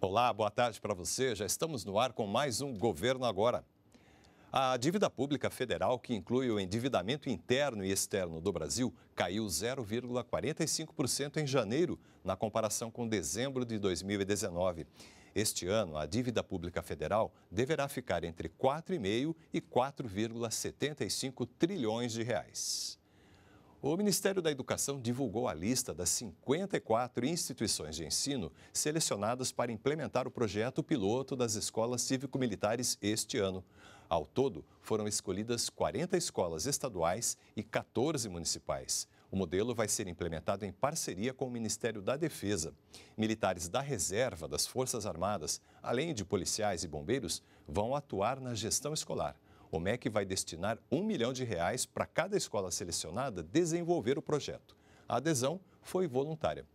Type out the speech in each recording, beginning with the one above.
Olá, boa tarde para você. Já estamos no ar com mais um Governo Agora. A dívida pública federal, que inclui o endividamento interno e externo do Brasil, caiu 0,45% em janeiro, na comparação com dezembro de 2019. Este ano, a dívida pública federal deverá ficar entre 4,5 e 4,75 trilhões de reais. O Ministério da Educação divulgou a lista das 54 instituições de ensino selecionadas para implementar o projeto piloto das escolas cívico-militares este ano. Ao todo, foram escolhidas 40 escolas estaduais e 14 municipais. O modelo vai ser implementado em parceria com o Ministério da Defesa. Militares da reserva das Forças Armadas, além de policiais e bombeiros, vão atuar na gestão escolar o MEC é vai destinar um milhão de reais para cada escola selecionada desenvolver o projeto. A adesão foi voluntária.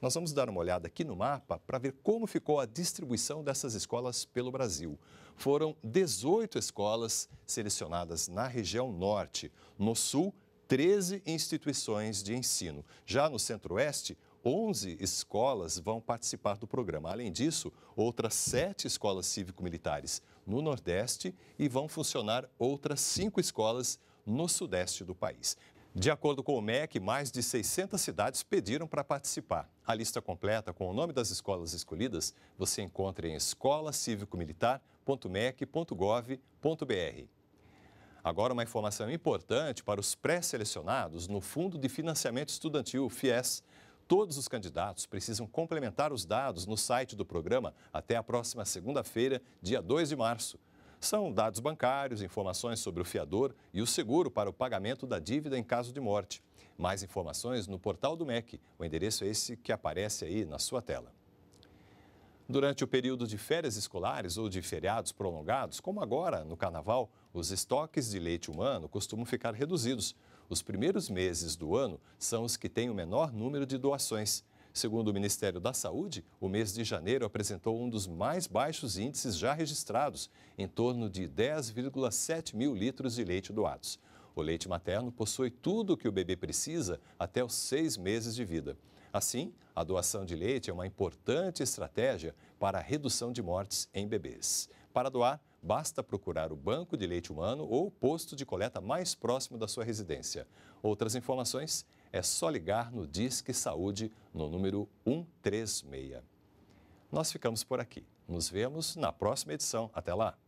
Nós vamos dar uma olhada aqui no mapa para ver como ficou a distribuição dessas escolas pelo Brasil. Foram 18 escolas selecionadas na região norte. No sul, 13 instituições de ensino. Já no centro-oeste, 11 escolas vão participar do programa. Além disso, outras sete escolas cívico-militares no Nordeste e vão funcionar outras cinco escolas no Sudeste do país. De acordo com o MEC, mais de 600 cidades pediram para participar. A lista completa com o nome das escolas escolhidas você encontra em escolacivicomilitar.mec.gov.br. Agora, uma informação importante para os pré-selecionados no Fundo de Financiamento Estudantil, FIES. Todos os candidatos precisam complementar os dados no site do programa até a próxima segunda-feira, dia 2 de março. São dados bancários, informações sobre o fiador e o seguro para o pagamento da dívida em caso de morte. Mais informações no portal do MEC. O endereço é esse que aparece aí na sua tela. Durante o período de férias escolares ou de feriados prolongados, como agora no Carnaval, os estoques de leite humano costumam ficar reduzidos. Os primeiros meses do ano são os que têm o menor número de doações. Segundo o Ministério da Saúde, o mês de janeiro apresentou um dos mais baixos índices já registrados, em torno de 10,7 mil litros de leite doados. O leite materno possui tudo o que o bebê precisa até os seis meses de vida. Assim, a doação de leite é uma importante estratégia para a redução de mortes em bebês. Para doar, Basta procurar o banco de leite humano ou o posto de coleta mais próximo da sua residência. Outras informações é só ligar no Disque Saúde no número 136. Nós ficamos por aqui. Nos vemos na próxima edição. Até lá!